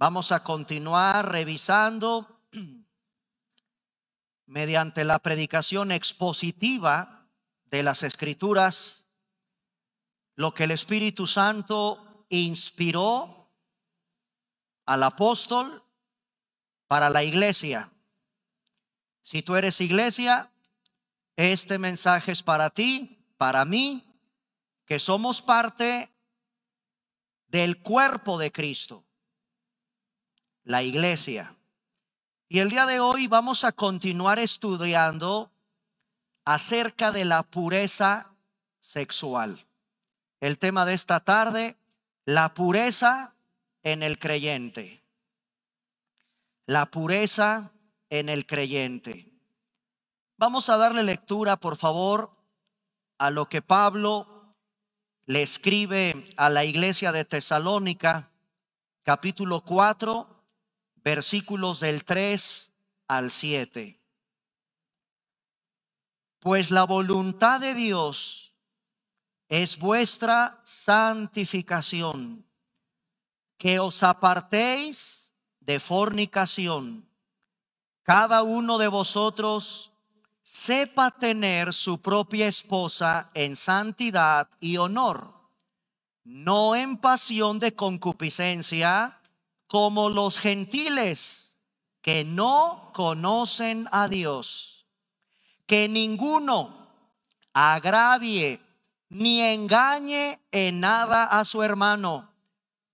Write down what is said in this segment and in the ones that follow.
Vamos a continuar revisando mediante la predicación expositiva de las escrituras lo que el Espíritu Santo inspiró al apóstol para la iglesia. Si tú eres iglesia, este mensaje es para ti, para mí, que somos parte del cuerpo de Cristo la iglesia. Y el día de hoy vamos a continuar estudiando acerca de la pureza sexual. El tema de esta tarde, la pureza en el creyente. La pureza en el creyente. Vamos a darle lectura, por favor, a lo que Pablo le escribe a la iglesia de Tesalónica, capítulo 4, versículos del 3 al 7. Pues la voluntad de Dios es vuestra santificación, que os apartéis de fornicación. Cada uno de vosotros sepa tener su propia esposa en santidad y honor, no en pasión de concupiscencia como los gentiles que no conocen a Dios. Que ninguno agravie ni engañe en nada a su hermano,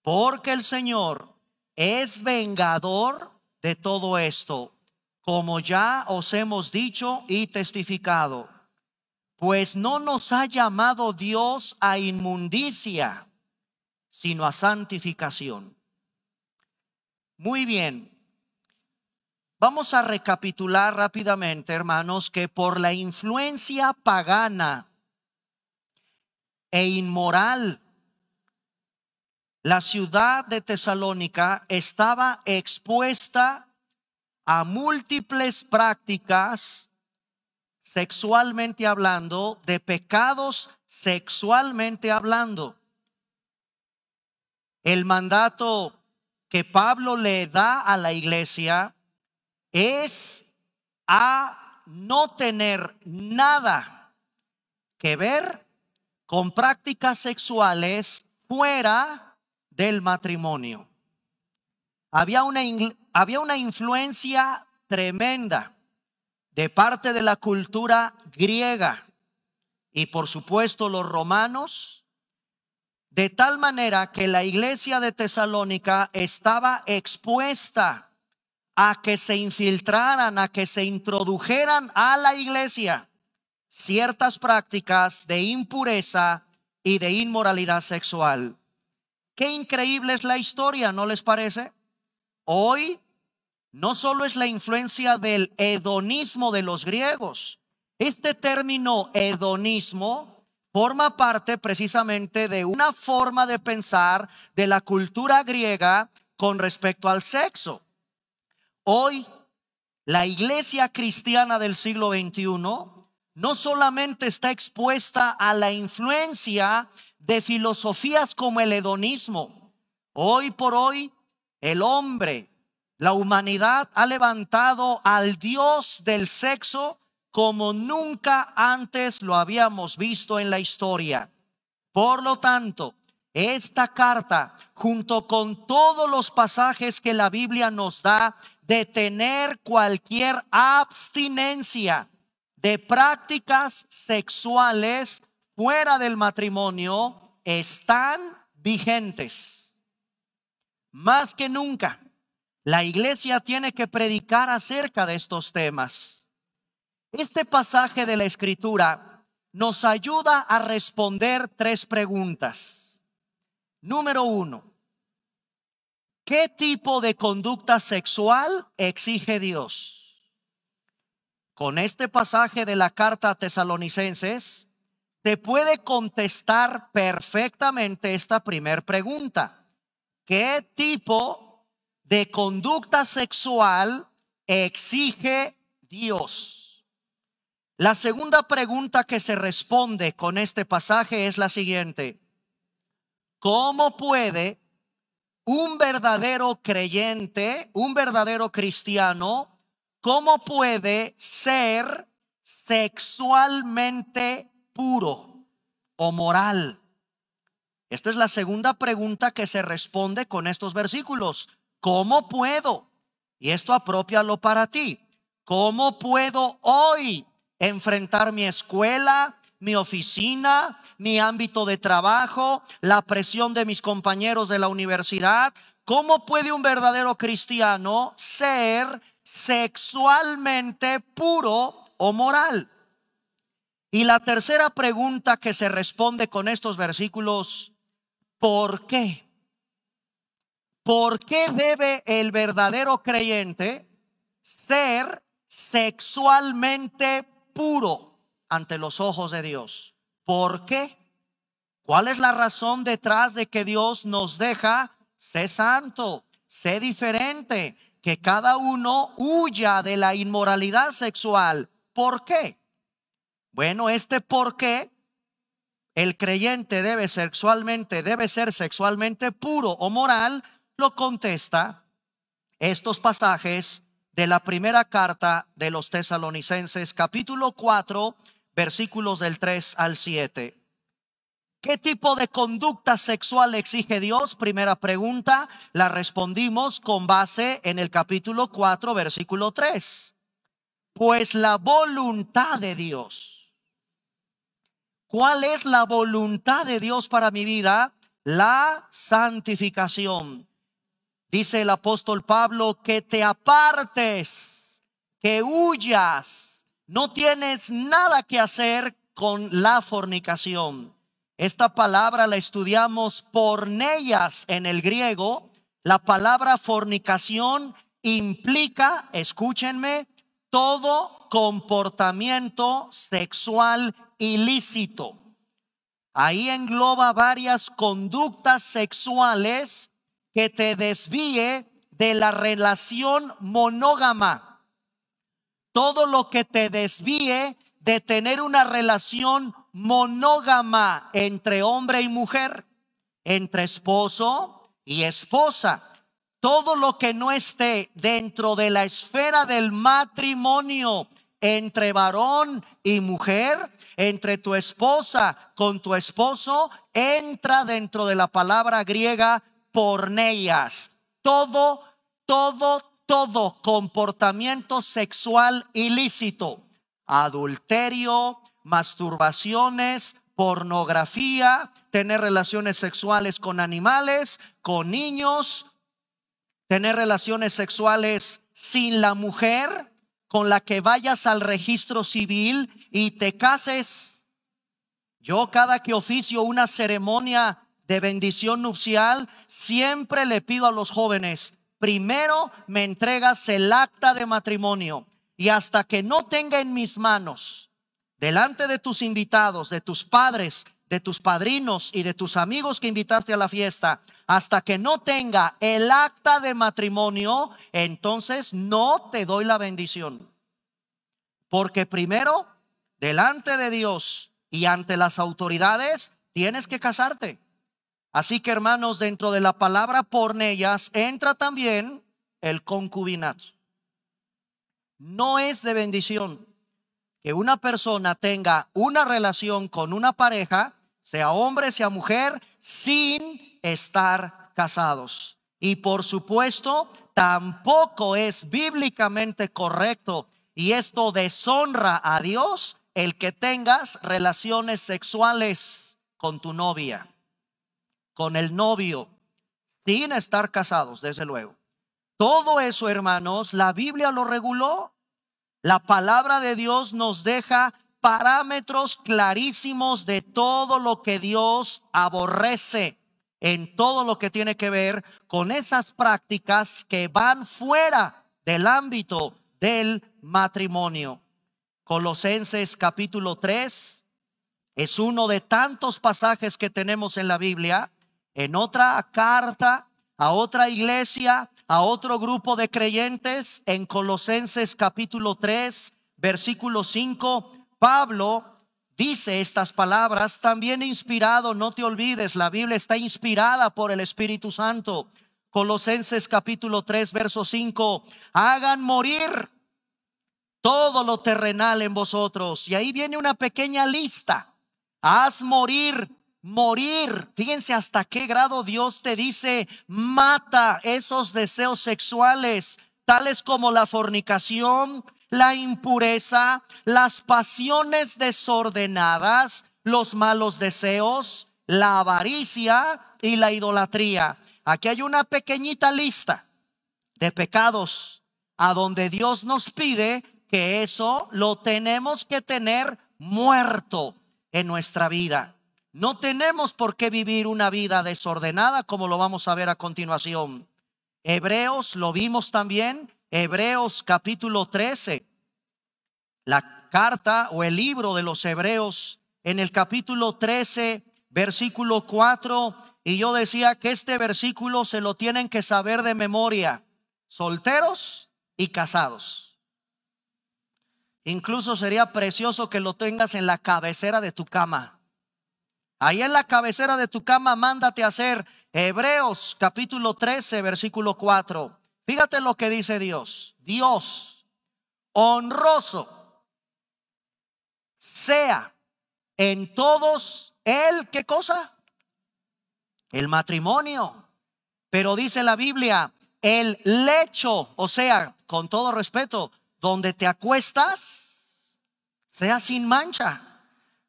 porque el Señor es vengador de todo esto, como ya os hemos dicho y testificado. Pues no nos ha llamado Dios a inmundicia, sino a santificación. Muy bien. Vamos a recapitular rápidamente, hermanos, que por la influencia pagana e inmoral, la ciudad de Tesalónica estaba expuesta a múltiples prácticas, sexualmente hablando, de pecados sexualmente hablando. El mandato que Pablo le da a la iglesia es a no tener nada que ver con prácticas sexuales fuera del matrimonio. Había una, había una influencia tremenda de parte de la cultura griega y por supuesto los romanos de tal manera que la iglesia de Tesalónica estaba expuesta a que se infiltraran, a que se introdujeran a la iglesia ciertas prácticas de impureza y de inmoralidad sexual. Qué increíble es la historia, ¿no les parece? Hoy no solo es la influencia del hedonismo de los griegos, este término hedonismo forma parte precisamente de una forma de pensar de la cultura griega con respecto al sexo. Hoy, la iglesia cristiana del siglo XXI no solamente está expuesta a la influencia de filosofías como el hedonismo. Hoy por hoy, el hombre, la humanidad ha levantado al Dios del sexo como nunca antes lo habíamos visto en la historia. Por lo tanto, esta carta, junto con todos los pasajes que la Biblia nos da, de tener cualquier abstinencia de prácticas sexuales fuera del matrimonio, están vigentes. Más que nunca, la iglesia tiene que predicar acerca de estos temas. Este pasaje de la escritura nos ayuda a responder tres preguntas. Número uno, ¿qué tipo de conducta sexual exige Dios? Con este pasaje de la carta a tesalonicenses, Te puede contestar perfectamente esta primer pregunta. ¿Qué tipo de conducta sexual exige Dios? La segunda pregunta que se responde con este pasaje es la siguiente. ¿Cómo puede un verdadero creyente, un verdadero cristiano, cómo puede ser sexualmente puro o moral? Esta es la segunda pregunta que se responde con estos versículos. ¿Cómo puedo? Y esto apropialo para ti. ¿Cómo puedo hoy enfrentar mi escuela, mi oficina, mi ámbito de trabajo, la presión de mis compañeros de la universidad. ¿Cómo puede un verdadero cristiano ser sexualmente puro o moral? Y la tercera pregunta que se responde con estos versículos, ¿por qué? ¿Por qué debe el verdadero creyente ser sexualmente Puro ante los ojos de Dios. ¿Por qué? ¿Cuál es la razón detrás de que Dios nos deja? ser santo, sé diferente, que cada uno huya de la inmoralidad sexual. ¿Por qué? Bueno, este por qué el creyente debe sexualmente, debe ser sexualmente puro o moral, lo contesta estos pasajes de la primera carta de los tesalonicenses, capítulo 4, versículos del 3 al 7. ¿Qué tipo de conducta sexual exige Dios? Primera pregunta, la respondimos con base en el capítulo 4, versículo 3. Pues la voluntad de Dios. ¿Cuál es la voluntad de Dios para mi vida? La santificación. Dice el apóstol Pablo que te apartes, que huyas. No tienes nada que hacer con la fornicación. Esta palabra la estudiamos ellas en el griego. La palabra fornicación implica, escúchenme, todo comportamiento sexual ilícito. Ahí engloba varias conductas sexuales que te desvíe de la relación monógama. Todo lo que te desvíe de tener una relación monógama entre hombre y mujer, entre esposo y esposa. Todo lo que no esté dentro de la esfera del matrimonio entre varón y mujer, entre tu esposa con tu esposo, entra dentro de la palabra griega porneias, todo, todo, todo comportamiento sexual ilícito, adulterio, masturbaciones, pornografía, tener relaciones sexuales con animales, con niños, tener relaciones sexuales sin la mujer con la que vayas al registro civil y te cases. Yo cada que oficio una ceremonia de bendición nupcial, siempre le pido a los jóvenes, primero me entregas el acta de matrimonio y hasta que no tenga en mis manos, delante de tus invitados, de tus padres, de tus padrinos y de tus amigos que invitaste a la fiesta, hasta que no tenga el acta de matrimonio, entonces no te doy la bendición. Porque primero, delante de Dios y ante las autoridades, tienes que casarte. Así que hermanos, dentro de la palabra pornellas entra también el concubinato. No es de bendición que una persona tenga una relación con una pareja, sea hombre, sea mujer, sin estar casados. Y por supuesto, tampoco es bíblicamente correcto y esto deshonra a Dios el que tengas relaciones sexuales con tu novia con el novio, sin estar casados, desde luego. Todo eso, hermanos, la Biblia lo reguló. La palabra de Dios nos deja parámetros clarísimos de todo lo que Dios aborrece en todo lo que tiene que ver con esas prácticas que van fuera del ámbito del matrimonio. Colosenses capítulo 3 es uno de tantos pasajes que tenemos en la Biblia en otra carta a otra iglesia, a otro grupo de creyentes, en Colosenses capítulo 3, versículo 5, Pablo dice estas palabras, también inspirado, no te olvides, la Biblia está inspirada por el Espíritu Santo. Colosenses capítulo 3, verso 5, hagan morir todo lo terrenal en vosotros. Y ahí viene una pequeña lista. Haz morir morir. Fíjense hasta qué grado Dios te dice, mata esos deseos sexuales, tales como la fornicación, la impureza, las pasiones desordenadas, los malos deseos, la avaricia y la idolatría. Aquí hay una pequeñita lista de pecados a donde Dios nos pide que eso lo tenemos que tener muerto en nuestra vida. No tenemos por qué vivir una vida desordenada como lo vamos a ver a continuación. Hebreos, lo vimos también, Hebreos capítulo 13. La carta o el libro de los Hebreos en el capítulo 13, versículo 4. Y yo decía que este versículo se lo tienen que saber de memoria, solteros y casados. Incluso sería precioso que lo tengas en la cabecera de tu cama Ahí en la cabecera de tu cama, mándate a hacer Hebreos capítulo 13, versículo 4. Fíjate lo que dice Dios. Dios, honroso, sea en todos el, ¿qué cosa? El matrimonio. Pero dice la Biblia, el lecho, o sea, con todo respeto, donde te acuestas, sea sin mancha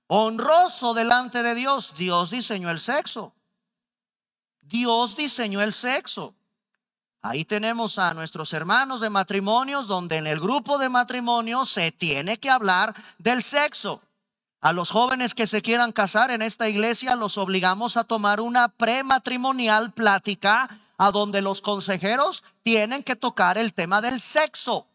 honroso delante de Dios. Dios diseñó el sexo. Dios diseñó el sexo. Ahí tenemos a nuestros hermanos de matrimonios, donde en el grupo de matrimonios se tiene que hablar del sexo. A los jóvenes que se quieran casar en esta iglesia los obligamos a tomar una prematrimonial plática a donde los consejeros tienen que tocar el tema del sexo.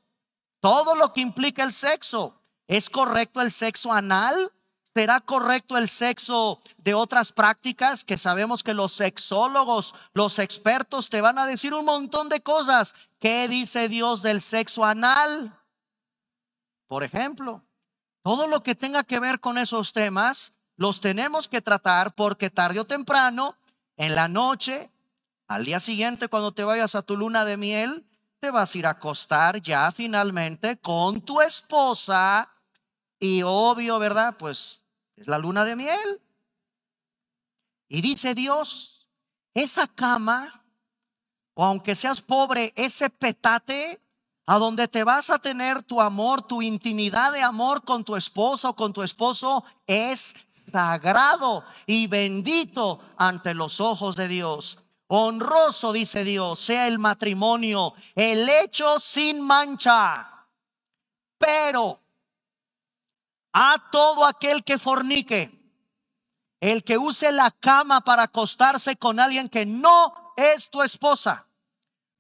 Todo lo que implica el sexo. ¿Es correcto el sexo anal? ¿Será correcto el sexo de otras prácticas? Que sabemos que los sexólogos, los expertos te van a decir un montón de cosas. ¿Qué dice Dios del sexo anal? Por ejemplo, todo lo que tenga que ver con esos temas, los tenemos que tratar porque tarde o temprano, en la noche, al día siguiente cuando te vayas a tu luna de miel, te vas a ir a acostar ya finalmente con tu esposa. Y obvio, ¿verdad? Pues la luna de miel. Y dice Dios, esa cama, o aunque seas pobre, ese petate a donde te vas a tener tu amor, tu intimidad de amor con tu esposo o con tu esposo, es sagrado y bendito ante los ojos de Dios. Honroso, dice Dios, sea el matrimonio, el hecho sin mancha. Pero a todo aquel que fornique, el que use la cama para acostarse con alguien que no es tu esposa,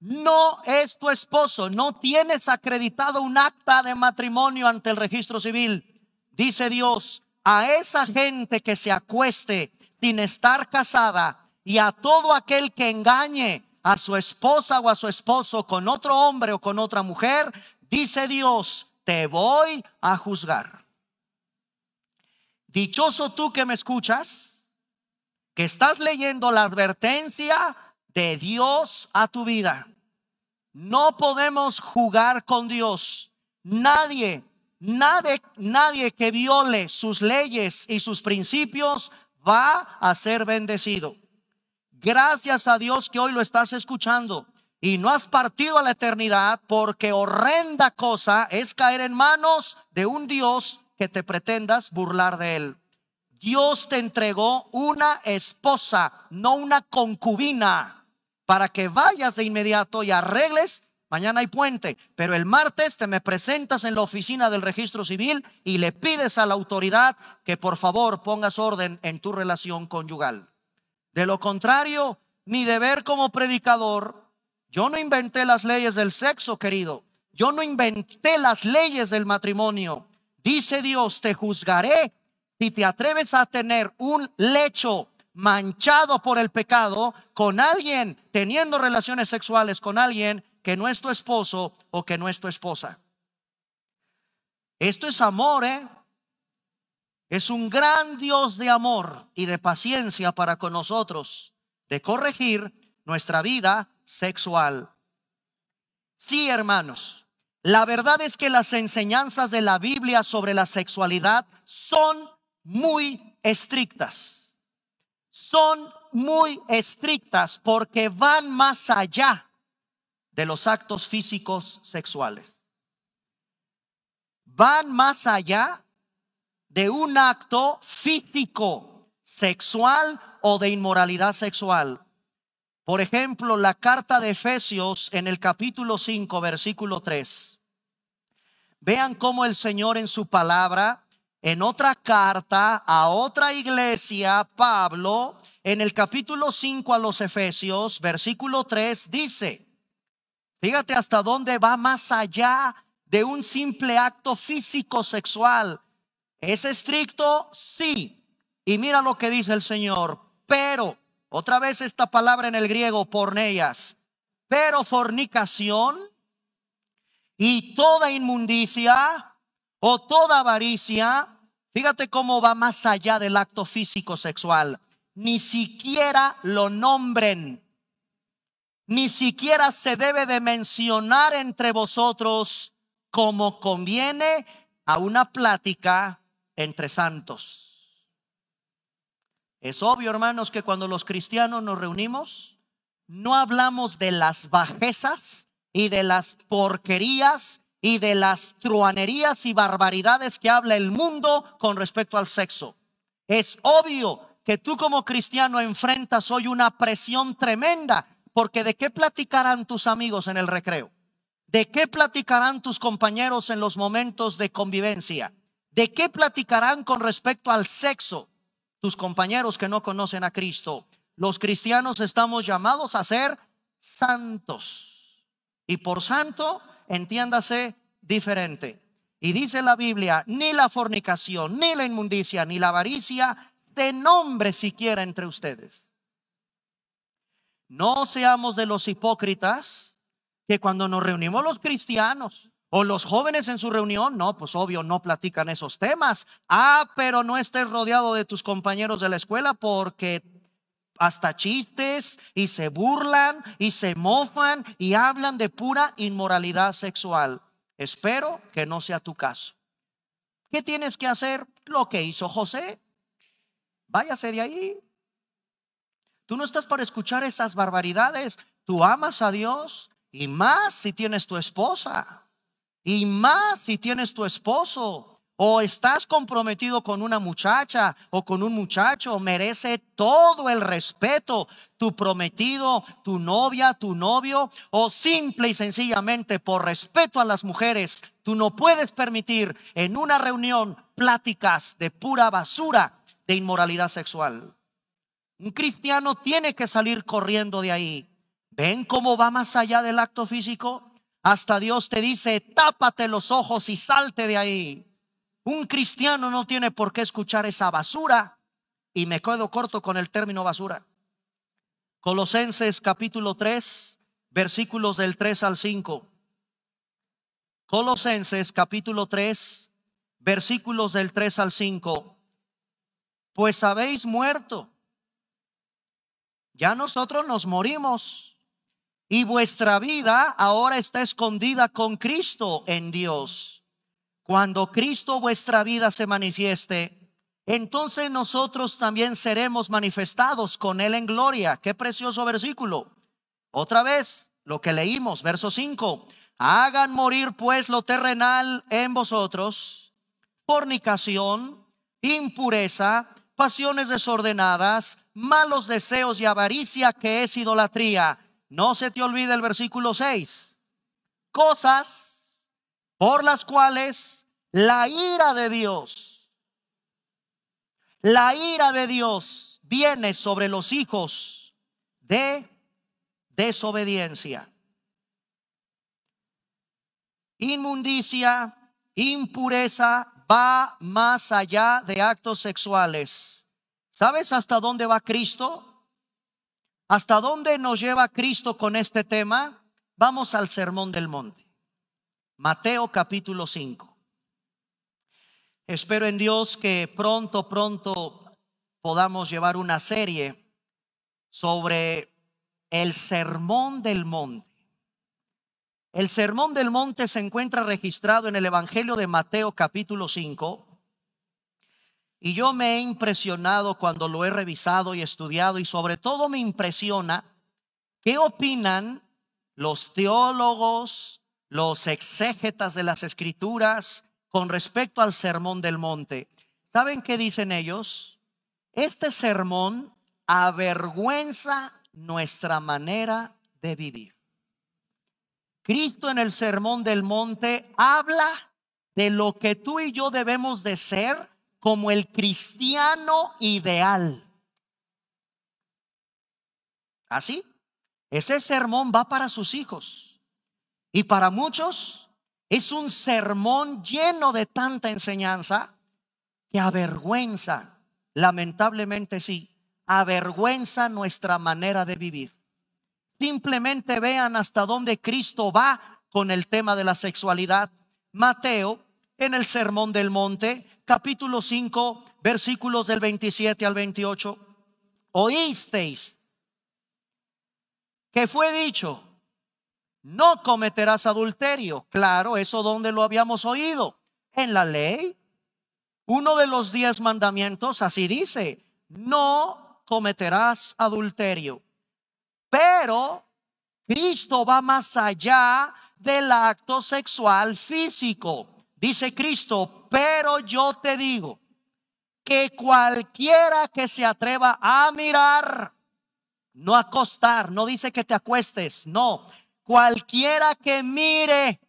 no es tu esposo, no tienes acreditado un acta de matrimonio ante el registro civil. Dice Dios, a esa gente que se acueste sin estar casada y a todo aquel que engañe a su esposa o a su esposo con otro hombre o con otra mujer, dice Dios, te voy a juzgar dichoso tú que me escuchas, que estás leyendo la advertencia de Dios a tu vida. No podemos jugar con Dios. Nadie, nadie, nadie que viole sus leyes y sus principios va a ser bendecido. Gracias a Dios que hoy lo estás escuchando y no has partido a la eternidad porque horrenda cosa es caer en manos de un Dios que te pretendas burlar de él. Dios te entregó una esposa, no una concubina, para que vayas de inmediato y arregles. Mañana hay puente, pero el martes te me presentas en la oficina del registro civil y le pides a la autoridad que por favor pongas orden en tu relación conyugal. De lo contrario, mi deber como predicador, yo no inventé las leyes del sexo, querido. Yo no inventé las leyes del matrimonio. Dice Dios, te juzgaré si te atreves a tener un lecho manchado por el pecado con alguien teniendo relaciones sexuales con alguien que no es tu esposo o que no es tu esposa. Esto es amor, ¿eh? Es un gran Dios de amor y de paciencia para con nosotros, de corregir nuestra vida sexual. Sí, hermanos, la verdad es que las enseñanzas de la Biblia sobre la sexualidad son muy estrictas. Son muy estrictas porque van más allá de los actos físicos sexuales. Van más allá de un acto físico, sexual o de inmoralidad sexual. Por ejemplo, la carta de Efesios en el capítulo 5, versículo 3 Vean cómo el Señor en su palabra, en otra carta a otra iglesia, Pablo, en el capítulo 5 a los Efesios, versículo 3, dice, fíjate hasta dónde va más allá de un simple acto físico sexual. ¿Es estricto? Sí. Y mira lo que dice el Señor, pero, otra vez esta palabra en el griego, porneias. pero fornicación y toda inmundicia o toda avaricia, fíjate cómo va más allá del acto físico sexual, ni siquiera lo nombren, ni siquiera se debe de mencionar entre vosotros como conviene a una plática entre santos. Es obvio, hermanos, que cuando los cristianos nos reunimos, no hablamos de las bajezas y de las porquerías y de las truanerías y barbaridades que habla el mundo con respecto al sexo. Es obvio que tú como cristiano enfrentas hoy una presión tremenda, porque ¿de qué platicarán tus amigos en el recreo? ¿De qué platicarán tus compañeros en los momentos de convivencia? ¿De qué platicarán con respecto al sexo tus compañeros que no conocen a Cristo? Los cristianos estamos llamados a ser santos. Y por santo, entiéndase diferente. Y dice la Biblia, ni la fornicación, ni la inmundicia, ni la avaricia se nombre siquiera entre ustedes. No seamos de los hipócritas que cuando nos reunimos los cristianos o los jóvenes en su reunión, no, pues obvio, no platican esos temas. Ah, pero no estés rodeado de tus compañeros de la escuela porque hasta chistes y se burlan y se mofan y hablan de pura inmoralidad sexual. Espero que no sea tu caso. ¿Qué tienes que hacer? Lo que hizo José. Váyase de ahí. Tú no estás para escuchar esas barbaridades. Tú amas a Dios y más si tienes tu esposa. Y más si tienes tu esposo o estás comprometido con una muchacha o con un muchacho, merece todo el respeto tu prometido, tu novia, tu novio, o simple y sencillamente por respeto a las mujeres, tú no puedes permitir en una reunión pláticas de pura basura de inmoralidad sexual. Un cristiano tiene que salir corriendo de ahí. ¿Ven cómo va más allá del acto físico? Hasta Dios te dice, tápate los ojos y salte de ahí. Un cristiano no tiene por qué escuchar esa basura. Y me quedo corto con el término basura. Colosenses capítulo 3, versículos del 3 al 5. Colosenses capítulo 3, versículos del 3 al 5. Pues habéis muerto. Ya nosotros nos morimos. Y vuestra vida ahora está escondida con Cristo en Dios. Cuando Cristo vuestra vida se manifieste, entonces nosotros también seremos manifestados con Él en gloria. Qué precioso versículo. Otra vez, lo que leímos, verso 5. Hagan morir pues lo terrenal en vosotros, fornicación, impureza, pasiones desordenadas, malos deseos y avaricia que es idolatría. No se te olvide el versículo 6. Cosas por las cuales la ira de Dios, la ira de Dios viene sobre los hijos de desobediencia. Inmundicia, impureza va más allá de actos sexuales. ¿Sabes hasta dónde va Cristo? ¿Hasta dónde nos lleva Cristo con este tema? Vamos al Sermón del Monte. Mateo capítulo 5. Espero en Dios que pronto, pronto podamos llevar una serie sobre el Sermón del Monte. El Sermón del Monte se encuentra registrado en el Evangelio de Mateo capítulo 5. Y yo me he impresionado cuando lo he revisado y estudiado y sobre todo me impresiona qué opinan los teólogos, los exégetas de las escrituras, con respecto al sermón del monte. ¿Saben qué dicen ellos? Este sermón avergüenza nuestra manera de vivir. Cristo en el sermón del monte habla de lo que tú y yo debemos de ser como el cristiano ideal. ¿Así? ¿Ah, Ese sermón va para sus hijos. Y para muchos es un sermón lleno de tanta enseñanza que avergüenza, lamentablemente sí, avergüenza nuestra manera de vivir. Simplemente vean hasta dónde Cristo va con el tema de la sexualidad. Mateo, en el Sermón del Monte, capítulo 5, versículos del 27 al 28. Oísteis que fue dicho, no cometerás adulterio. Claro, eso donde lo habíamos oído, en la ley. Uno de los diez mandamientos así dice, no cometerás adulterio. Pero Cristo va más allá del acto sexual físico. Dice Cristo, pero yo te digo que cualquiera que se atreva a mirar, no acostar, no dice que te acuestes, no, cualquiera que mire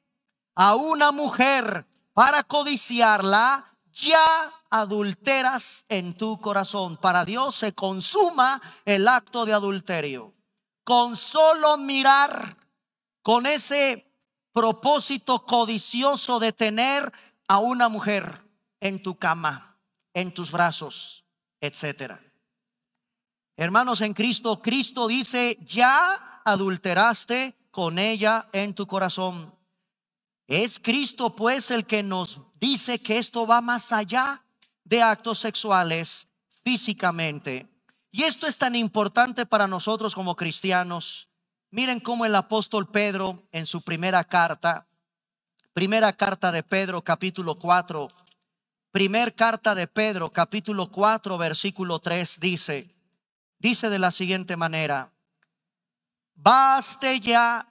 a una mujer para codiciarla, ya adulteras en tu corazón. Para Dios se consuma el acto de adulterio. Con solo mirar, con ese propósito codicioso de tener a una mujer en tu cama, en tus brazos, etcétera. Hermanos en Cristo, Cristo dice, ya adulteraste con ella en tu corazón. Es Cristo pues el que nos dice que esto va más allá de actos sexuales físicamente. Y esto es tan importante para nosotros como cristianos. Miren cómo el apóstol Pedro en su primera carta, primera carta de Pedro capítulo 4, primer carta de Pedro capítulo 4 versículo 3 dice, dice de la siguiente manera, Baste ya,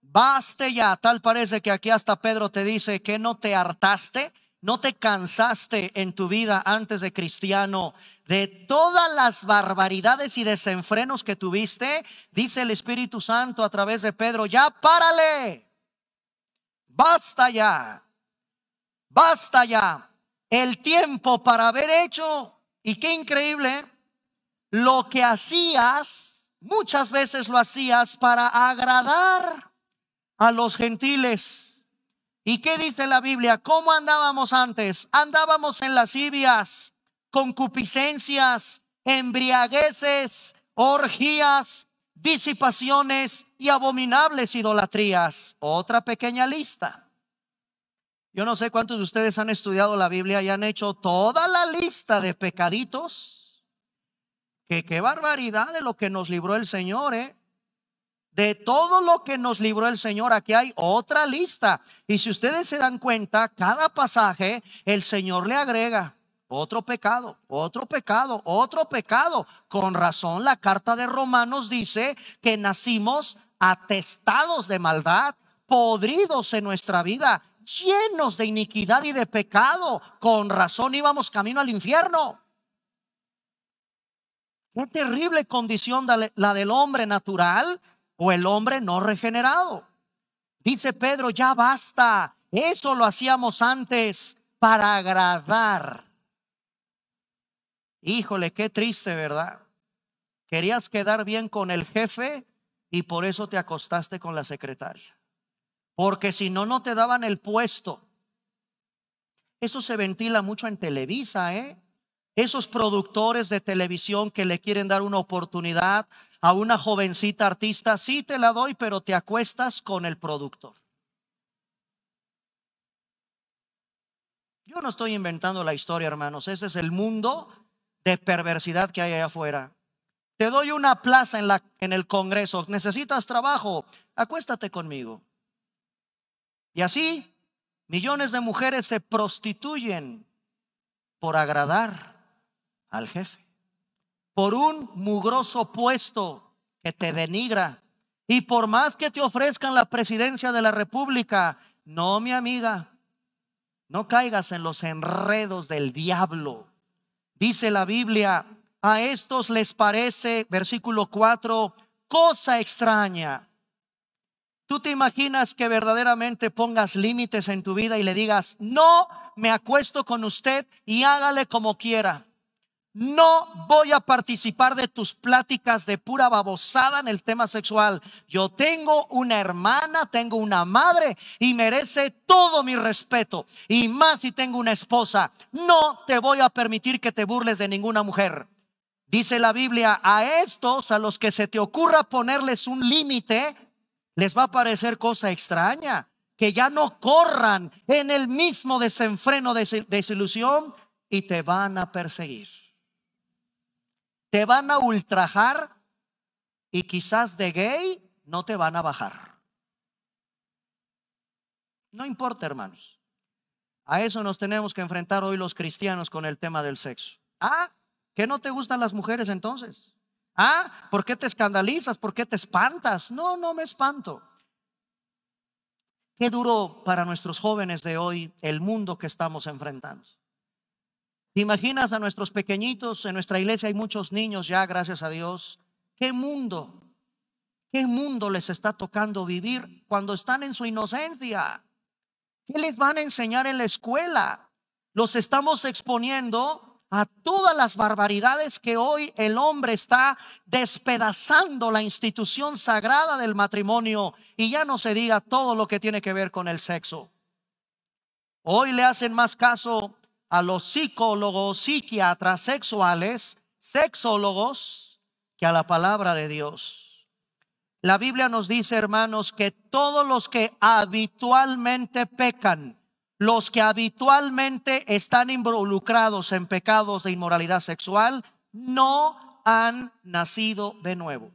baste ya. Tal parece que aquí hasta Pedro te dice que no te hartaste, no te cansaste en tu vida antes de cristiano de todas las barbaridades y desenfrenos que tuviste. Dice el Espíritu Santo a través de Pedro, ya párale, basta ya, basta ya. El tiempo para haber hecho, y qué increíble, lo que hacías muchas veces lo hacías para agradar a los gentiles. ¿Y qué dice la Biblia? ¿Cómo andábamos antes? Andábamos en lascivias, concupiscencias, embriagueces, orgías, disipaciones y abominables idolatrías. Otra pequeña lista. Yo no sé cuántos de ustedes han estudiado la Biblia y han hecho toda la lista de pecaditos que qué barbaridad de lo que nos libró el Señor, ¿eh? De todo lo que nos libró el Señor, aquí hay otra lista. Y si ustedes se dan cuenta, cada pasaje el Señor le agrega otro pecado, otro pecado, otro pecado. Con razón, la carta de Romanos dice que nacimos atestados de maldad, podridos en nuestra vida, llenos de iniquidad y de pecado. Con razón íbamos camino al infierno. Qué terrible condición la del hombre natural o el hombre no regenerado. Dice Pedro, ya basta. Eso lo hacíamos antes para agradar. Híjole, qué triste, ¿verdad? Querías quedar bien con el jefe y por eso te acostaste con la secretaria. Porque si no, no te daban el puesto. Eso se ventila mucho en Televisa, ¿eh? esos productores de televisión que le quieren dar una oportunidad a una jovencita artista, sí te la doy, pero te acuestas con el productor. Yo no estoy inventando la historia, hermanos. Ese es el mundo de perversidad que hay allá afuera. Te doy una plaza en, la, en el Congreso. Necesitas trabajo. Acuéstate conmigo. Y así, millones de mujeres se prostituyen por agradar al jefe. Por un mugroso puesto que te denigra. Y por más que te ofrezcan la presidencia de la República, no, mi amiga, no caigas en los enredos del diablo. Dice la Biblia, a estos les parece, versículo 4, cosa extraña. ¿Tú te imaginas que verdaderamente pongas límites en tu vida y le digas, no me acuesto con usted y hágale como quiera? No voy a participar de tus pláticas de pura babosada en el tema sexual. Yo tengo una hermana, tengo una madre y merece todo mi respeto. Y más si tengo una esposa. No te voy a permitir que te burles de ninguna mujer. Dice la Biblia, a estos, a los que se te ocurra ponerles un límite, les va a parecer cosa extraña, que ya no corran en el mismo desenfreno de desilusión y te van a perseguir te van a ultrajar y quizás de gay no te van a bajar. No importa, hermanos. A eso nos tenemos que enfrentar hoy los cristianos con el tema del sexo. Ah, ¿que no te gustan las mujeres entonces? Ah, ¿por qué te escandalizas? ¿Por qué te espantas? No, no me espanto. Qué duro para nuestros jóvenes de hoy el mundo que estamos enfrentando imaginas a nuestros pequeñitos? En nuestra iglesia hay muchos niños ya, gracias a Dios. ¿Qué mundo? ¿Qué mundo les está tocando vivir cuando están en su inocencia? ¿Qué les van a enseñar en la escuela? Los estamos exponiendo a todas las barbaridades que hoy el hombre está despedazando la institución sagrada del matrimonio y ya no se diga todo lo que tiene que ver con el sexo. Hoy le hacen más caso a los psicólogos, psiquiatras sexuales, sexólogos, que a la palabra de Dios. La Biblia nos dice, hermanos, que todos los que habitualmente pecan, los que habitualmente están involucrados en pecados de inmoralidad sexual, no han nacido de nuevo.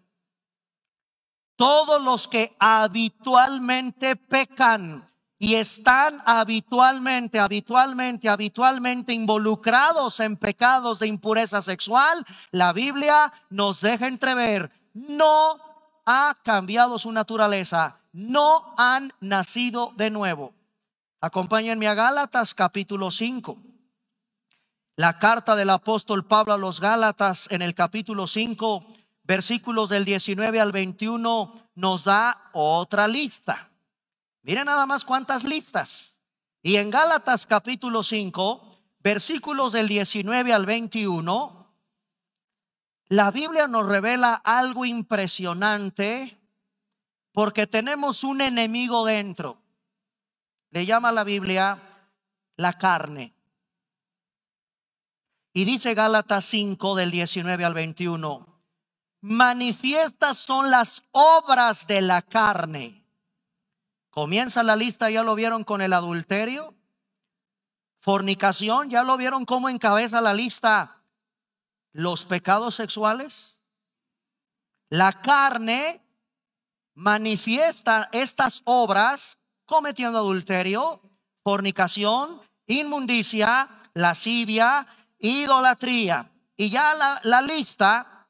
Todos los que habitualmente pecan, y están habitualmente, habitualmente, habitualmente involucrados en pecados de impureza sexual, la Biblia nos deja entrever, no ha cambiado su naturaleza, no han nacido de nuevo. Acompáñenme a Gálatas capítulo 5. La carta del apóstol Pablo a los Gálatas en el capítulo 5, versículos del 19 al 21, nos da otra lista miren nada más cuántas listas. Y en Gálatas capítulo 5, versículos del 19 al 21, la Biblia nos revela algo impresionante porque tenemos un enemigo dentro. Le llama la Biblia la carne. Y dice Gálatas 5 del 19 al 21, manifiestas son las obras de la carne Comienza la lista, ya lo vieron con el adulterio, fornicación, ya lo vieron cómo encabeza la lista los pecados sexuales. La carne manifiesta estas obras cometiendo adulterio, fornicación, inmundicia, lascivia, idolatría. Y ya la, la, lista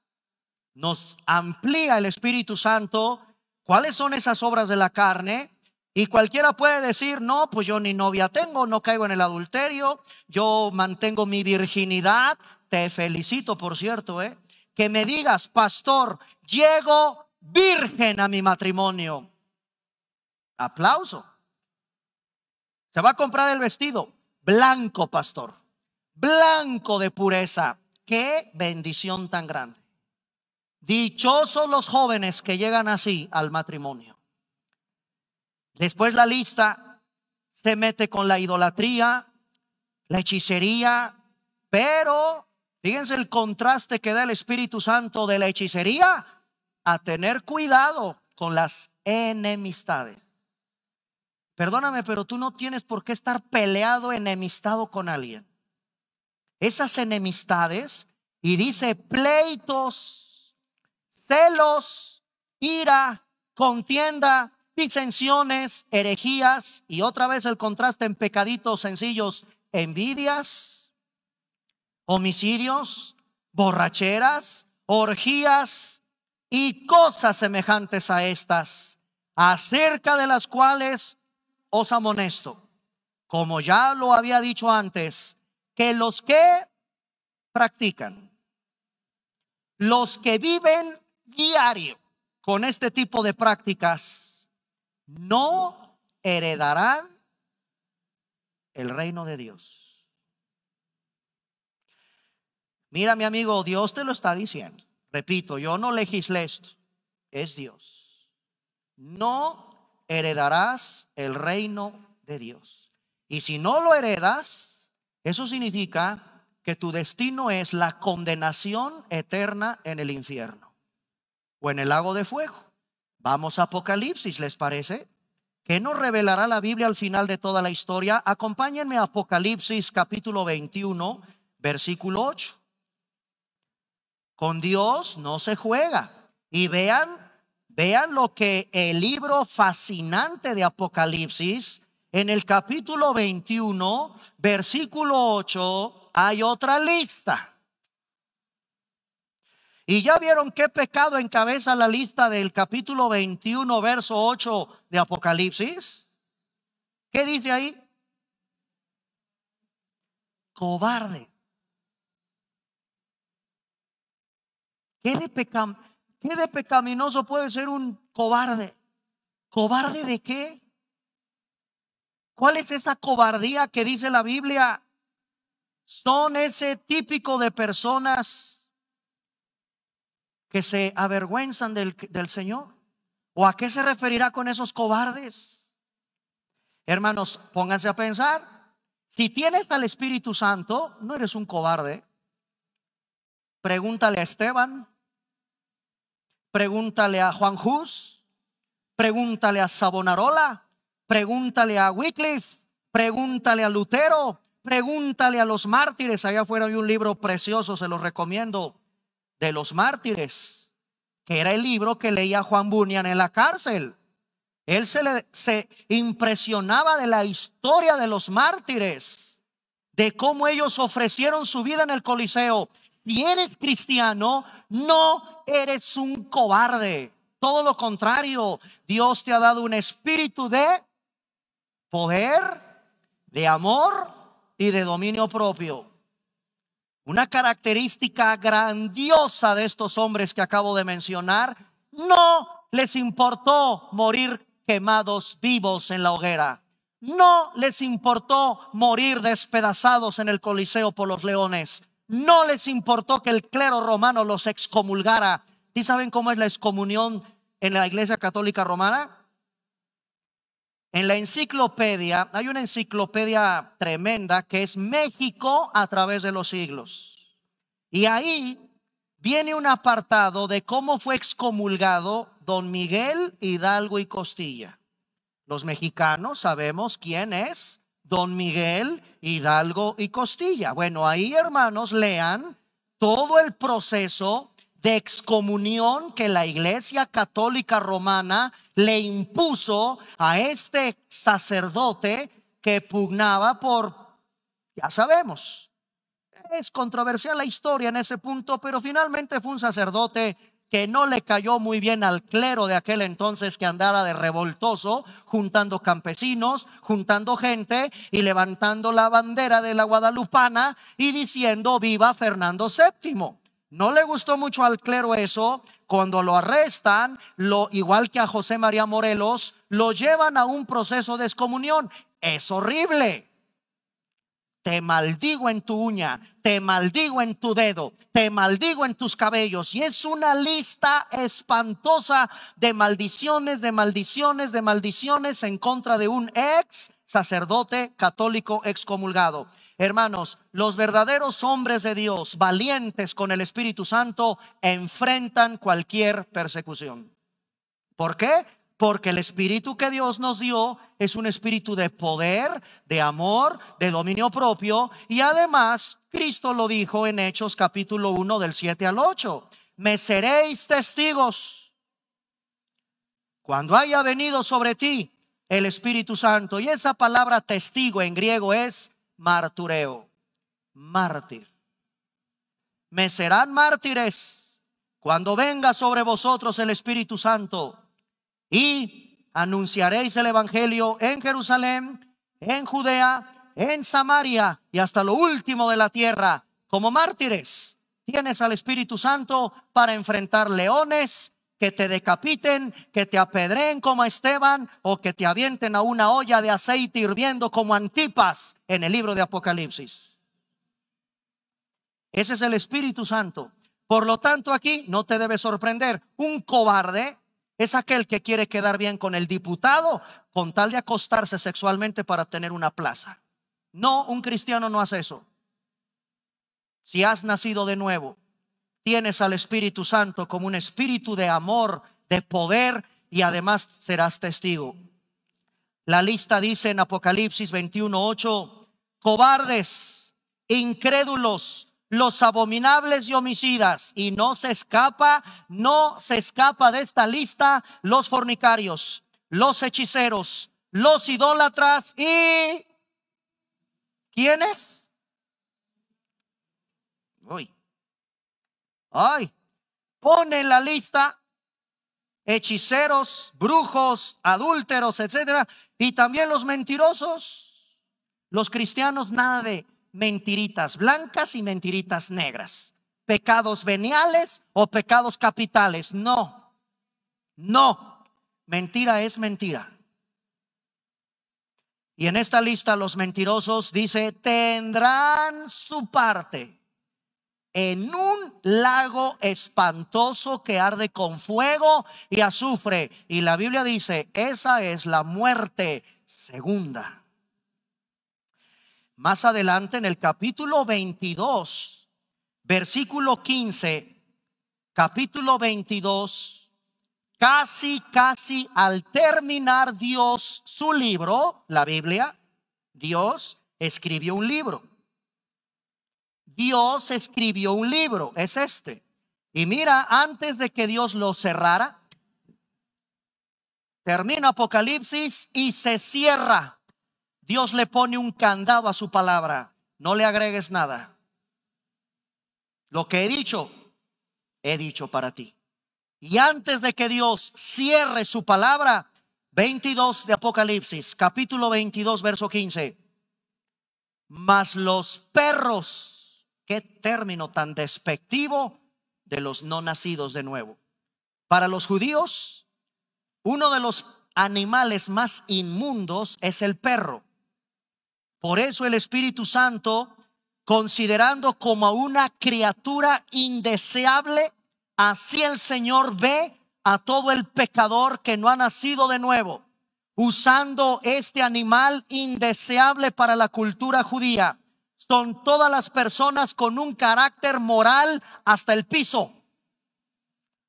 nos amplía el Espíritu Santo. ¿Cuáles son esas obras de la carne? Y cualquiera puede decir, no, pues yo ni novia tengo, no caigo en el adulterio, yo mantengo mi virginidad. Te felicito, por cierto, ¿eh? que me digas, pastor, llego virgen a mi matrimonio. Aplauso. Se va a comprar el vestido blanco, pastor, blanco de pureza. Qué bendición tan grande. Dichosos los jóvenes que llegan así al matrimonio. Después la lista se mete con la idolatría, la hechicería, pero fíjense el contraste que da el Espíritu Santo de la hechicería a tener cuidado con las enemistades. Perdóname, pero tú no tienes por qué estar peleado, enemistado con alguien. Esas enemistades, y dice pleitos, celos, ira, contienda, disensiones, herejías y otra vez el contraste en pecaditos sencillos, envidias, homicidios, borracheras, orgías y cosas semejantes a estas, acerca de las cuales os amonesto, como ya lo había dicho antes, que los que practican, los que viven diario con este tipo de prácticas, no heredarán el reino de Dios. Mira, mi amigo, Dios te lo está diciendo. Repito, yo no legislé esto, es Dios. No heredarás el reino de Dios. Y si no lo heredas, eso significa que tu destino es la condenación eterna en el infierno o en el lago de fuego. Vamos a Apocalipsis, ¿les parece? ¿Qué nos revelará la Biblia al final de toda la historia? Acompáñenme a Apocalipsis capítulo 21, versículo 8. Con Dios no se juega. Y vean, vean lo que el libro fascinante de Apocalipsis, en el capítulo 21, versículo 8, hay otra lista. Y ya vieron qué pecado encabeza la lista del capítulo 21, verso 8 de Apocalipsis. ¿Qué dice ahí? Cobarde. ¿Qué de, de pecaminoso puede ser un cobarde? ¿Cobarde de qué? ¿Cuál es esa cobardía que dice la Biblia? Son ese típico de personas que se avergüenzan del, Señor? ¿O a qué se referirá con esos cobardes? Hermanos, pónganse a pensar. Si tienes al Espíritu Santo, no eres un cobarde. Pregúntale a Esteban, pregúntale a Juan Hus, pregúntale a Sabonarola, pregúntale a Wycliffe, pregúntale a Lutero, pregúntale a los mártires. Allá afuera hay un libro precioso, se los recomiendo de los mártires, que era el libro que leía Juan Bunyan en la cárcel. Él se, se impresionaba de la historia de los mártires, de cómo ellos ofrecieron su vida en el Coliseo. Si eres cristiano, no eres un cobarde. Todo lo contrario, Dios te ha dado un espíritu de poder, de amor y de dominio propio. Una característica grandiosa de estos hombres que acabo de mencionar, no les importó morir quemados vivos en la hoguera. No les importó morir despedazados en el Coliseo por los leones. No les importó que el clero romano los excomulgara. ¿Y saben cómo es la excomunión en la Iglesia Católica Romana? En la enciclopedia, hay una enciclopedia tremenda que es México a través de los siglos. Y ahí viene un apartado de cómo fue excomulgado don Miguel Hidalgo y Costilla. Los mexicanos sabemos quién es don Miguel Hidalgo y Costilla. Bueno, ahí hermanos lean todo el proceso de excomunión que la Iglesia Católica Romana le impuso a este sacerdote que pugnaba por, ya sabemos, es controversial la historia en ese punto, pero finalmente fue un sacerdote que no le cayó muy bien al clero de aquel entonces que andaba de revoltoso, juntando campesinos, juntando gente y levantando la bandera de la guadalupana y diciendo viva Fernando VII. No le gustó mucho al clero eso, cuando lo arrestan, lo, igual que a José María Morelos, lo llevan a un proceso de excomunión. Es horrible. Te maldigo en tu uña, te maldigo en tu dedo, te maldigo en tus cabellos. Y es una lista espantosa de maldiciones, de maldiciones, de maldiciones en contra de un ex sacerdote católico excomulgado. Hermanos, los verdaderos hombres de Dios, valientes con el Espíritu Santo, enfrentan cualquier persecución. ¿Por qué? Porque el espíritu que Dios nos dio es un espíritu de poder, de amor, de dominio propio. Y además, Cristo lo dijo en Hechos capítulo 1 del 7 al 8. Me seréis testigos cuando haya venido sobre ti el Espíritu Santo. Y esa palabra testigo en griego es martureo, mártir. Me serán mártires cuando venga sobre vosotros el Espíritu Santo y anunciaréis el Evangelio en Jerusalén, en Judea, en Samaria y hasta lo último de la tierra. Como mártires tienes al Espíritu Santo para enfrentar leones, que te decapiten, que te apedreen como a Esteban o que te avienten a una olla de aceite hirviendo como antipas en el libro de Apocalipsis. Ese es el Espíritu Santo. Por lo tanto, aquí no te debe sorprender. Un cobarde es aquel que quiere quedar bien con el diputado con tal de acostarse sexualmente para tener una plaza. No, un cristiano no hace eso. Si has nacido de nuevo, tienes al Espíritu Santo como un espíritu de amor, de poder y además serás testigo. La lista dice en Apocalipsis 21:8, cobardes, incrédulos, los abominables y homicidas, y no se escapa, no se escapa de esta lista los fornicarios, los hechiceros, los idólatras y ¿quiénes? ¡Voy! Ay, pone en la lista hechiceros, brujos, adúlteros, etcétera, y también los mentirosos. Los cristianos nada de mentiritas blancas y mentiritas negras, pecados veniales o pecados capitales, no. No. Mentira es mentira. Y en esta lista los mentirosos dice, tendrán su parte en un lago espantoso que arde con fuego y azufre. Y la Biblia dice, esa es la muerte segunda. Más adelante en el capítulo 22, versículo 15, capítulo 22, casi, casi al terminar Dios su libro, la Biblia, Dios escribió un libro. Dios escribió un libro, es este. Y mira, antes de que Dios lo cerrara, termina Apocalipsis y se cierra. Dios le pone un candado a su palabra. No le agregues nada. Lo que he dicho, he dicho para ti. Y antes de que Dios cierre su palabra, 22 de Apocalipsis, capítulo 22, verso 15. Mas los perros Qué término tan despectivo de los no nacidos de nuevo. Para los judíos, uno de los animales más inmundos es el perro. Por eso el Espíritu Santo, considerando como una criatura indeseable, así el Señor ve a todo el pecador que no ha nacido de nuevo, usando este animal indeseable para la cultura judía con todas las personas con un carácter moral hasta el piso.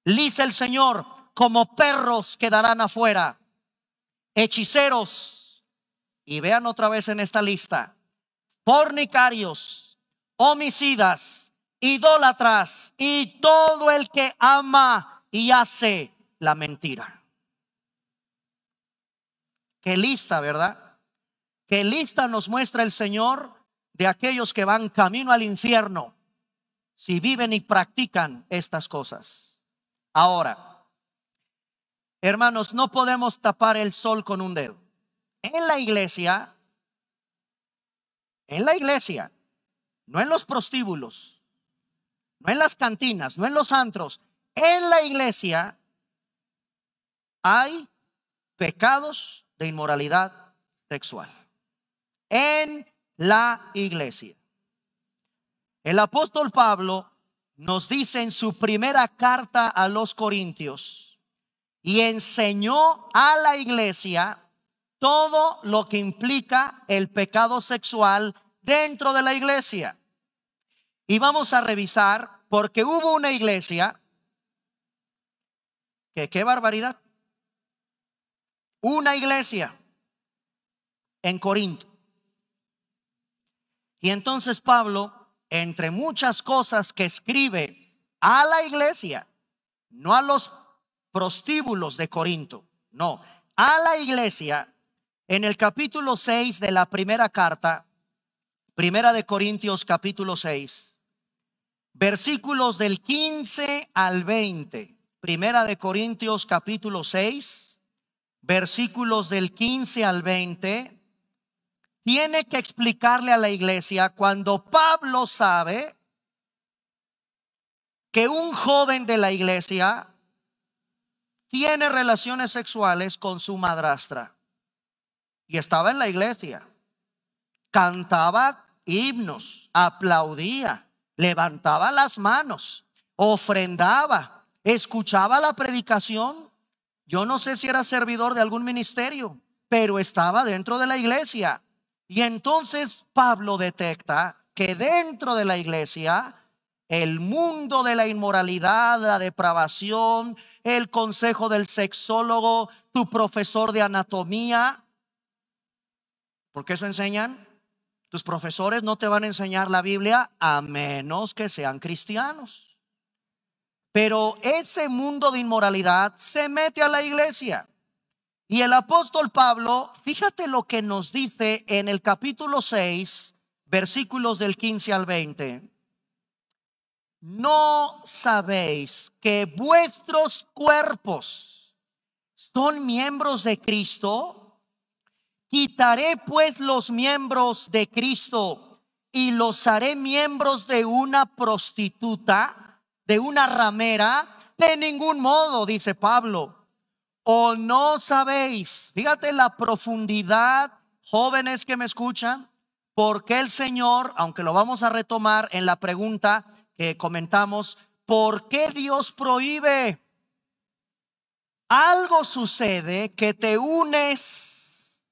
Lice el Señor, como perros quedarán afuera, hechiceros, y vean otra vez en esta lista, pornicarios, homicidas, idólatras y todo el que ama y hace la mentira. Qué lista, ¿verdad? Qué lista nos muestra el Señor de aquellos que van camino al infierno si viven y practican estas cosas. Ahora, hermanos, no podemos tapar el sol con un dedo. En la iglesia, en la iglesia, no en los prostíbulos, no en las cantinas, no en los antros, en la iglesia hay pecados de inmoralidad sexual. En la iglesia. El apóstol Pablo nos dice en su primera carta a los Corintios, y enseñó a la iglesia todo lo que implica el pecado sexual dentro de la iglesia. Y vamos a revisar, porque hubo una iglesia, que qué barbaridad, una iglesia en Corinto y entonces Pablo, entre muchas cosas que escribe a la iglesia, no a los prostíbulos de Corinto, no, a la iglesia, en el capítulo 6 de la primera carta, primera de Corintios capítulo 6, versículos del 15 al 20, primera de Corintios capítulo 6, versículos del 15 al 20, tiene que explicarle a la iglesia cuando Pablo sabe que un joven de la iglesia tiene relaciones sexuales con su madrastra. Y estaba en la iglesia. Cantaba himnos, aplaudía, levantaba las manos, ofrendaba, escuchaba la predicación. Yo no sé si era servidor de algún ministerio, pero estaba dentro de la iglesia. Y entonces Pablo detecta que dentro de la iglesia, el mundo de la inmoralidad, la depravación, el consejo del sexólogo, tu profesor de anatomía, porque eso enseñan. Tus profesores no te van a enseñar la Biblia a menos que sean cristianos. Pero ese mundo de inmoralidad se mete a la iglesia. Y el apóstol Pablo, fíjate lo que nos dice en el capítulo 6, versículos del 15 al 20. No sabéis que vuestros cuerpos son miembros de Cristo. Quitaré pues los miembros de Cristo y los haré miembros de una prostituta, de una ramera, de ningún modo, dice Pablo o no sabéis, fíjate la profundidad, jóvenes que me escuchan, porque el Señor, aunque lo vamos a retomar en la pregunta que comentamos, ¿por qué Dios prohíbe? Algo sucede que te unes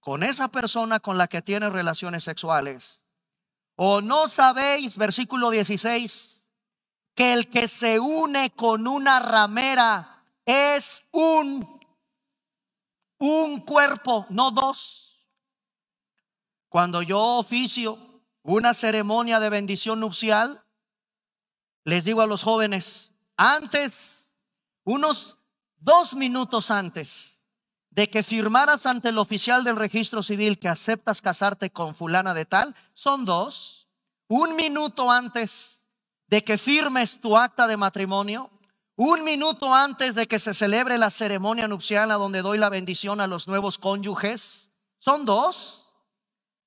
con esa persona con la que tienes relaciones sexuales. O no sabéis, versículo 16, que el que se une con una ramera es un, un cuerpo, no dos. Cuando yo oficio una ceremonia de bendición nupcial, les digo a los jóvenes, antes, unos dos minutos antes de que firmaras ante el oficial del registro civil que aceptas casarte con fulana de tal, son dos, un minuto antes de que firmes tu acta de matrimonio, un minuto antes de que se celebre la ceremonia nupcial a donde doy la bendición a los nuevos cónyuges, son dos,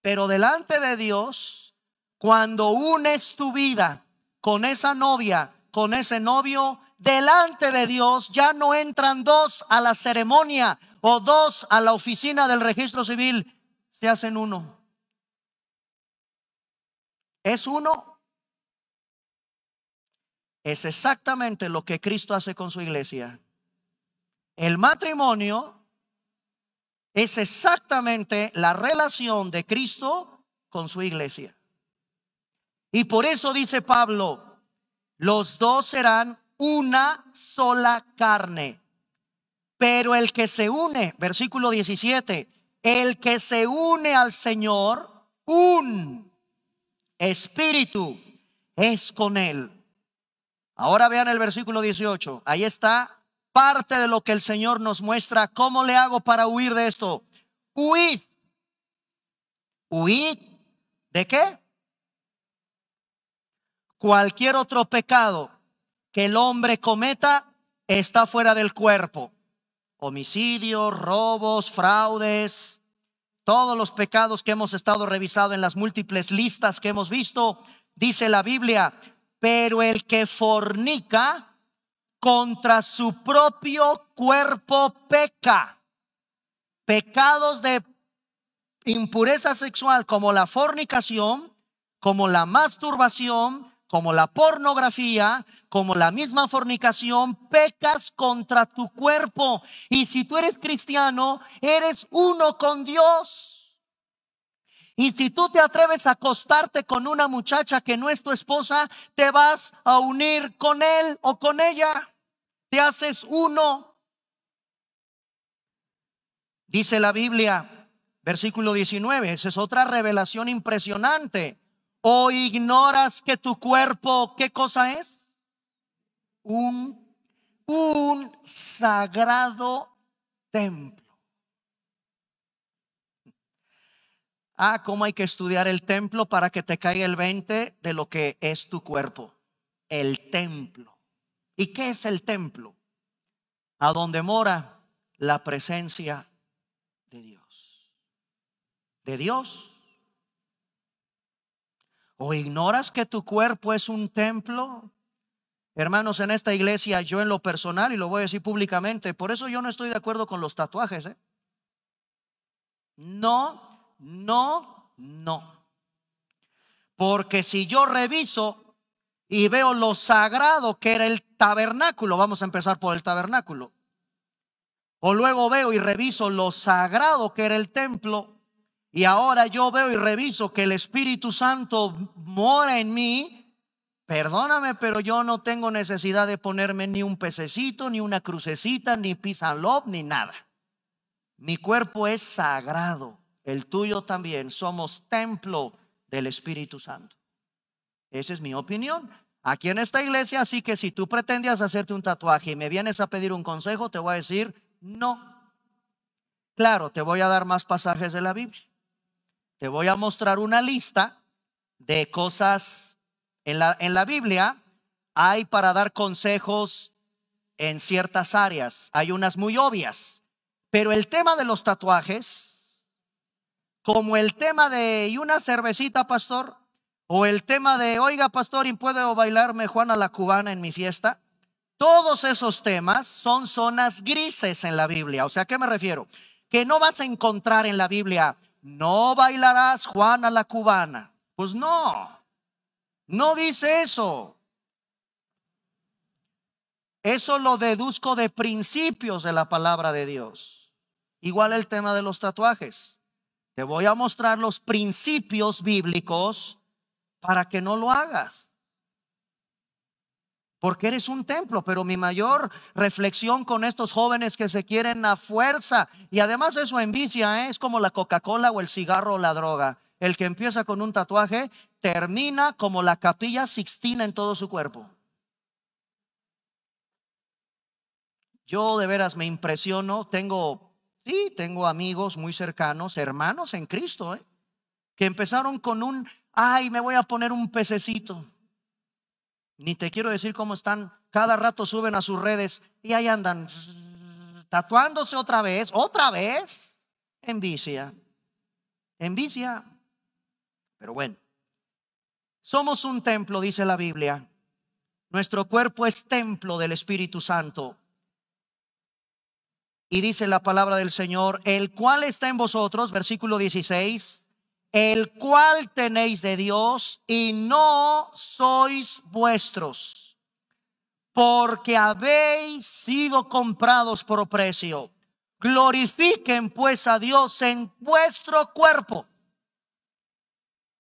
pero delante de Dios, cuando unes tu vida con esa novia, con ese novio, delante de Dios ya no entran dos a la ceremonia o dos a la oficina del registro civil, se hacen uno. Es uno es exactamente lo que Cristo hace con su iglesia. El matrimonio es exactamente la relación de Cristo con su iglesia. Y por eso dice Pablo, los dos serán una sola carne, pero el que se une, versículo 17, el que se une al Señor, un espíritu es con él. Ahora vean el versículo 18. Ahí está parte de lo que el Señor nos muestra. ¿Cómo le hago para huir de esto? Huir, Huid. ¿De qué? Cualquier otro pecado que el hombre cometa está fuera del cuerpo. Homicidios, robos, fraudes, todos los pecados que hemos estado revisando en las múltiples listas que hemos visto, dice la Biblia, pero el que fornica contra su propio cuerpo peca. Pecados de impureza sexual como la fornicación, como la masturbación, como la pornografía, como la misma fornicación, pecas contra tu cuerpo. Y si tú eres cristiano, eres uno con Dios. Y si tú te atreves a acostarte con una muchacha que no es tu esposa, te vas a unir con él o con ella. Te haces uno. Dice la Biblia, versículo 19, esa es otra revelación impresionante. ¿O ignoras que tu cuerpo, qué cosa es? Un, un sagrado templo ah, cómo hay que estudiar el templo para que te caiga el 20 de lo que es tu cuerpo. El templo. ¿Y qué es el templo? A donde mora la presencia de Dios. ¿De Dios? ¿O ignoras que tu cuerpo es un templo? Hermanos, en esta iglesia, yo en lo personal, y lo voy a decir públicamente, por eso yo no estoy de acuerdo con los tatuajes. ¿eh? No no, no. Porque si yo reviso y veo lo sagrado que era el tabernáculo, vamos a empezar por el tabernáculo, o luego veo y reviso lo sagrado que era el templo, y ahora yo veo y reviso que el Espíritu Santo mora en mí, perdóname, pero yo no tengo necesidad de ponerme ni un pececito, ni una crucecita, ni pisanlob, ni nada. Mi cuerpo es sagrado el tuyo también, somos templo del Espíritu Santo. Esa es mi opinión. Aquí en esta iglesia, así que si tú pretendías hacerte un tatuaje y me vienes a pedir un consejo, te voy a decir no. Claro, te voy a dar más pasajes de la Biblia. Te voy a mostrar una lista de cosas en la, en la Biblia. Hay para dar consejos en ciertas áreas. Hay unas muy obvias. Pero el tema de los tatuajes, como el tema de y una cervecita, pastor, o el tema de, oiga, pastor, ¿y puedo bailarme Juana la cubana en mi fiesta? Todos esos temas son zonas grises en la Biblia. O sea, qué me refiero? Que no vas a encontrar en la Biblia, no bailarás Juana la cubana. Pues no, no dice eso. Eso lo deduzco de principios de la palabra de Dios. Igual el tema de los tatuajes. Te voy a mostrar los principios bíblicos para que no lo hagas. Porque eres un templo, pero mi mayor reflexión con estos jóvenes que se quieren a fuerza, y además eso envicia, ¿eh? es como la Coca-Cola o el cigarro o la droga. El que empieza con un tatuaje termina como la capilla sixtina en todo su cuerpo. Yo de veras me impresiono, tengo Sí, tengo amigos muy cercanos, hermanos en Cristo, ¿eh? que empezaron con un, ay, me voy a poner un pececito. Ni te quiero decir cómo están, cada rato suben a sus redes y ahí andan tatuándose otra vez, otra vez, En vicia, en vicia Pero bueno, somos un templo, dice la Biblia. Nuestro cuerpo es templo del Espíritu Santo. Y dice la palabra del Señor, el cual está en vosotros, versículo 16, el cual tenéis de Dios y no sois vuestros, porque habéis sido comprados por precio. Glorifiquen pues a Dios en vuestro cuerpo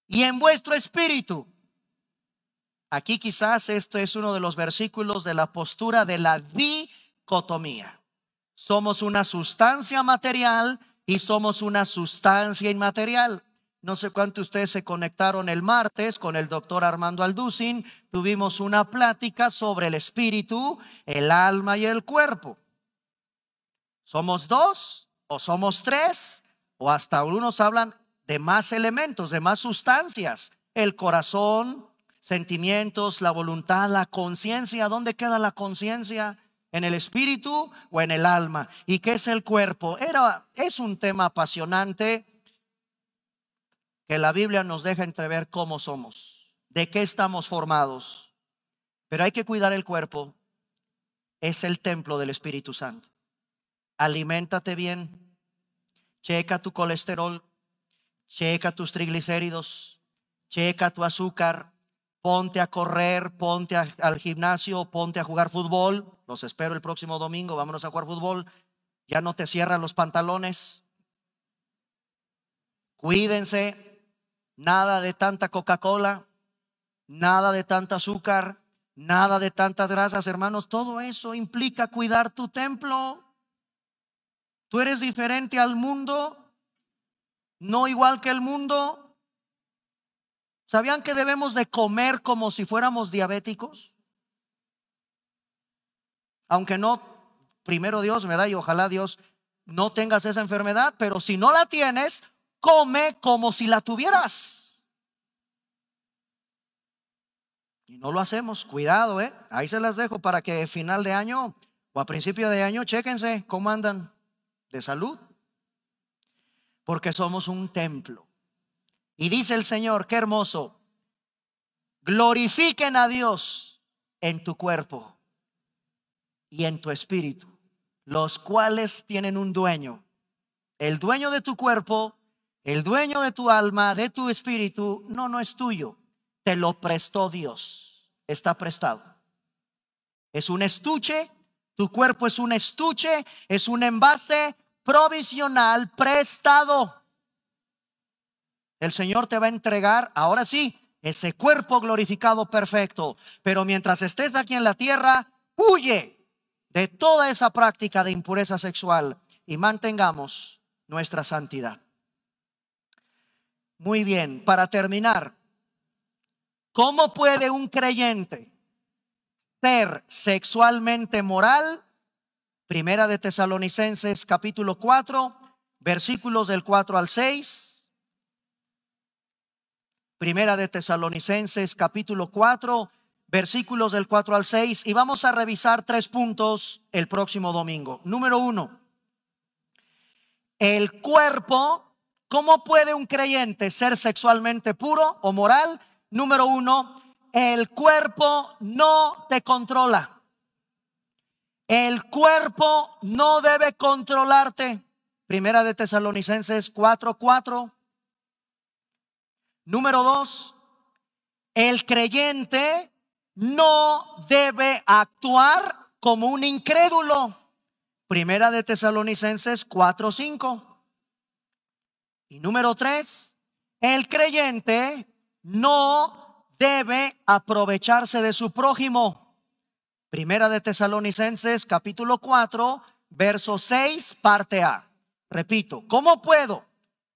y en vuestro espíritu. Aquí quizás esto es uno de los versículos de la postura de la dicotomía. Somos una sustancia material y somos una sustancia inmaterial. No sé cuántos de ustedes se conectaron el martes con el doctor Armando Alducin. Tuvimos una plática sobre el espíritu, el alma y el cuerpo. ¿Somos dos o somos tres? O hasta algunos hablan de más elementos, de más sustancias. El corazón, sentimientos, la voluntad, la conciencia. ¿Dónde queda la conciencia? en el espíritu o en el alma. ¿Y qué es el cuerpo? Era, es un tema apasionante que la Biblia nos deja entrever cómo somos, de qué estamos formados. Pero hay que cuidar el cuerpo. Es el templo del Espíritu Santo. Aliméntate bien. Checa tu colesterol. Checa tus triglicéridos. Checa tu azúcar ponte a correr, ponte al gimnasio, ponte a jugar fútbol. Los espero el próximo domingo, vámonos a jugar fútbol. Ya no te cierran los pantalones. Cuídense, nada de tanta Coca-Cola, nada de tanta azúcar, nada de tantas grasas, hermanos. Todo eso implica cuidar tu templo. Tú eres diferente al mundo, no igual que el mundo. ¿Sabían que debemos de comer como si fuéramos diabéticos? Aunque no, primero Dios, me da Y ojalá Dios no tengas esa enfermedad, pero si no la tienes, come como si la tuvieras. Y no lo hacemos, cuidado, ¿eh? Ahí se las dejo para que final de año o a principio de año, chéquense cómo andan de salud. Porque somos un templo. Y dice el Señor, qué hermoso, glorifiquen a Dios en tu cuerpo y en tu espíritu, los cuales tienen un dueño. El dueño de tu cuerpo, el dueño de tu alma, de tu espíritu, no, no es tuyo. Te lo prestó Dios. Está prestado. Es un estuche, tu cuerpo es un estuche, es un envase provisional prestado. El Señor te va a entregar, ahora sí, ese cuerpo glorificado perfecto. Pero mientras estés aquí en la tierra, huye de toda esa práctica de impureza sexual y mantengamos nuestra santidad. Muy bien, para terminar, ¿cómo puede un creyente ser sexualmente moral? Primera de Tesalonicenses capítulo 4, versículos del 4 al 6. Primera de Tesalonicenses, capítulo 4, versículos del 4 al 6. Y vamos a revisar tres puntos el próximo domingo. Número uno, el cuerpo. ¿Cómo puede un creyente ser sexualmente puro o moral? Número uno, el cuerpo no te controla. El cuerpo no debe controlarte. Primera de Tesalonicenses 4:4. Número dos, el creyente no debe actuar como un incrédulo. Primera de Tesalonicenses 4:5. Y número tres, el creyente no debe aprovecharse de su prójimo. Primera de Tesalonicenses capítulo 4, verso 6, parte A. Repito, ¿cómo puedo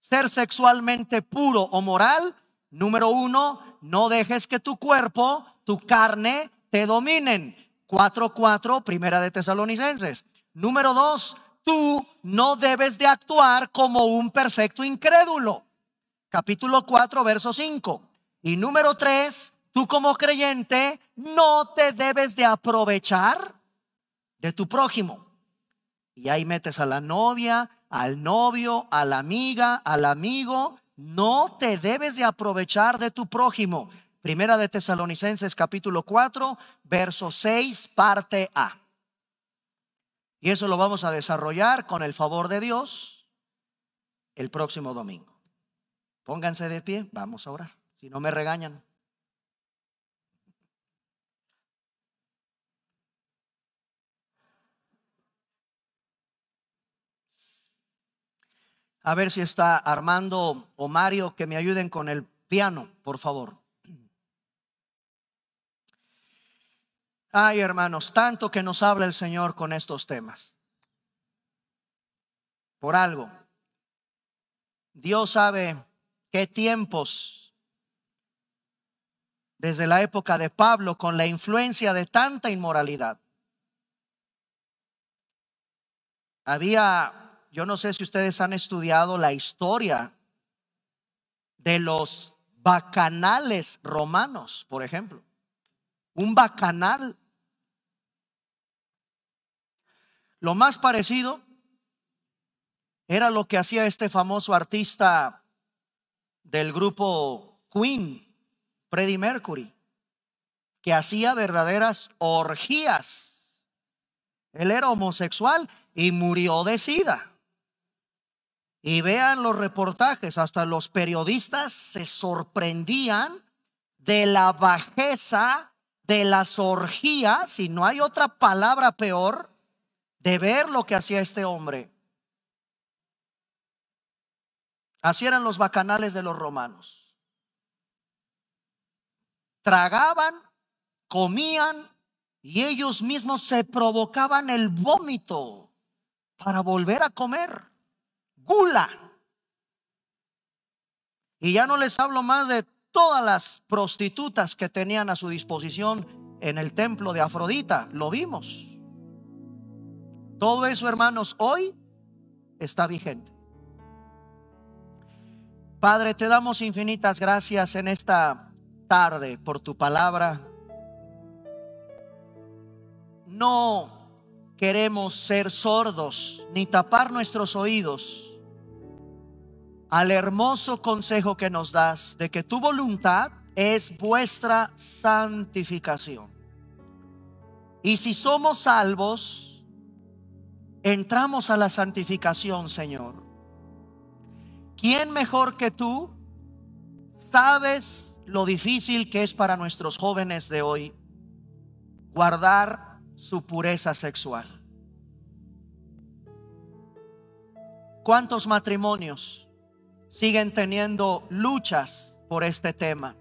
ser sexualmente puro o moral, número uno, no dejes que tu cuerpo, tu carne, te dominen. 4.4, primera de Tesalonicenses. Número dos, tú no debes de actuar como un perfecto incrédulo. Capítulo 4, verso 5. Y número tres, tú como creyente no te debes de aprovechar de tu prójimo. Y ahí metes a la novia, al novio, a la amiga, al amigo. No te debes de aprovechar de tu prójimo. Primera de Tesalonicenses capítulo 4, verso 6, parte A. Y eso lo vamos a desarrollar con el favor de Dios el próximo domingo. Pónganse de pie, vamos a orar. Si no me regañan. A ver si está Armando o Mario que me ayuden con el piano, por favor. Ay, hermanos, tanto que nos habla el Señor con estos temas. Por algo. Dios sabe qué tiempos, desde la época de Pablo, con la influencia de tanta inmoralidad, había yo no sé si ustedes han estudiado la historia de los bacanales romanos, por ejemplo. Un bacanal. Lo más parecido era lo que hacía este famoso artista del grupo Queen, Freddie Mercury, que hacía verdaderas orgías. Él era homosexual y murió de sida. Y vean los reportajes, hasta los periodistas se sorprendían de la bajeza, de las orgías, si no hay otra palabra peor, de ver lo que hacía este hombre. Así eran los bacanales de los romanos. Tragaban, comían y ellos mismos se provocaban el vómito para volver a comer. Cula. Y ya no les hablo más de todas las prostitutas que tenían a su disposición en el templo de Afrodita. Lo vimos. Todo eso, hermanos, hoy está vigente. Padre, te damos infinitas gracias en esta tarde por tu palabra. No queremos ser sordos ni tapar nuestros oídos al hermoso consejo que nos das de que tu voluntad es vuestra santificación. Y si somos salvos, entramos a la santificación, Señor. ¿Quién mejor que tú sabes lo difícil que es para nuestros jóvenes de hoy guardar su pureza sexual? ¿Cuántos matrimonios? siguen teniendo luchas por este tema.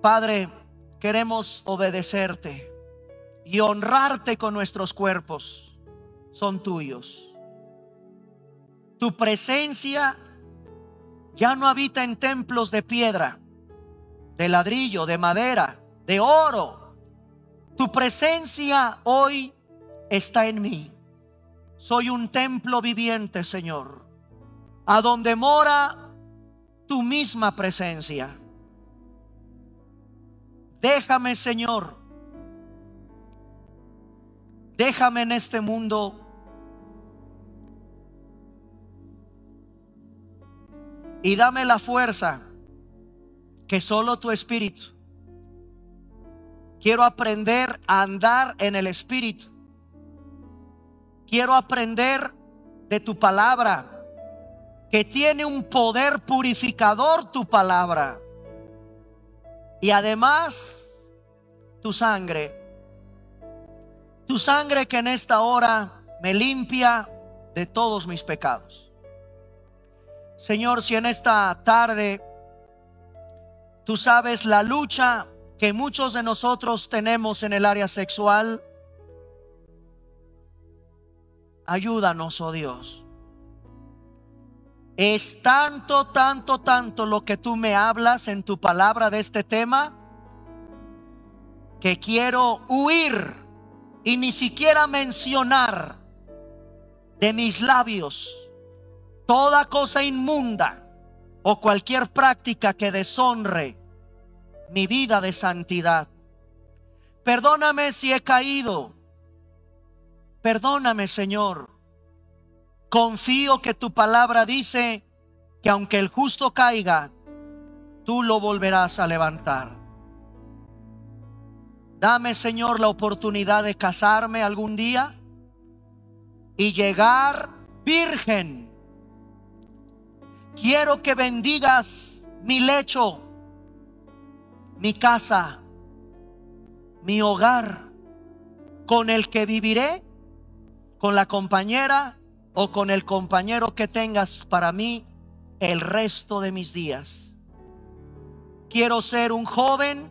Padre, queremos obedecerte y honrarte con nuestros cuerpos. Son tuyos. Tu presencia ya no habita en templos de piedra, de ladrillo, de madera, de oro. Tu presencia hoy está en mí. Soy un templo viviente, Señor, a donde mora tu misma presencia. Déjame, Señor. Déjame en este mundo. Y dame la fuerza que solo tu espíritu. Quiero aprender a andar en el espíritu quiero aprender de tu palabra, que tiene un poder purificador tu palabra. Y además, tu sangre, tu sangre que en esta hora me limpia de todos mis pecados. Señor, si en esta tarde tú sabes la lucha que muchos de nosotros tenemos en el área sexual, Ayúdanos, oh Dios. Es tanto, tanto, tanto lo que tú me hablas en tu palabra de este tema que quiero huir y ni siquiera mencionar de mis labios toda cosa inmunda o cualquier práctica que deshonre mi vida de santidad. Perdóname si he caído Perdóname, Señor. Confío que tu palabra dice que aunque el justo caiga, tú lo volverás a levantar. Dame, Señor, la oportunidad de casarme algún día y llegar virgen. Quiero que bendigas mi lecho, mi casa, mi hogar, con el que viviré con la compañera o con el compañero que tengas para mí el resto de mis días. Quiero ser un joven,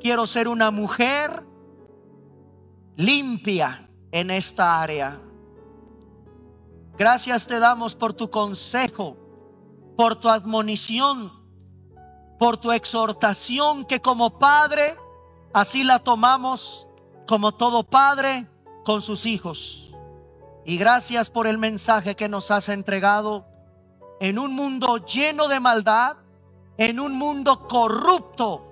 quiero ser una mujer limpia en esta área. Gracias te damos por tu consejo, por tu admonición, por tu exhortación que como padre, así la tomamos como todo padre con sus hijos. Y gracias por el mensaje que nos has entregado en un mundo lleno de maldad, en un mundo corrupto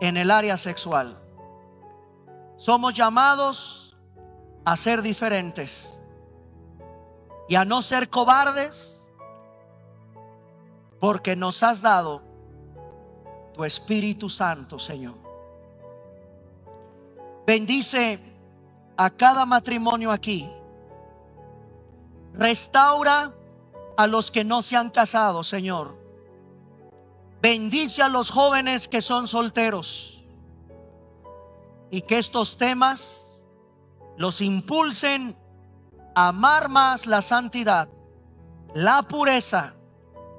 en el área sexual. Somos llamados a ser diferentes y a no ser cobardes porque nos has dado tu Espíritu Santo, Señor. Bendice a cada matrimonio aquí Restaura a los que no se han casado, Señor. Bendice a los jóvenes que son solteros. Y que estos temas los impulsen a amar más la santidad, la pureza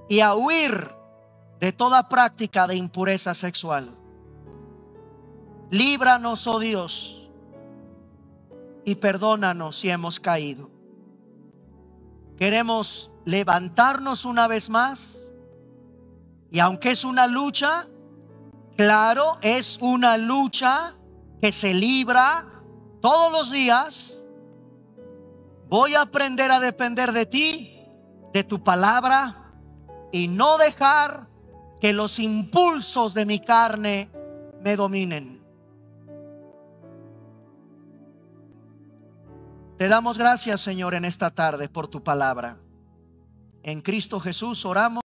y a huir de toda práctica de impureza sexual. Líbranos, oh Dios, y perdónanos si hemos caído queremos levantarnos una vez más. Y aunque es una lucha, claro, es una lucha que se libra todos los días. Voy a aprender a depender de ti, de tu palabra, y no dejar que los impulsos de mi carne me dominen. Te damos gracias, Señor, en esta tarde por tu palabra. En Cristo Jesús oramos.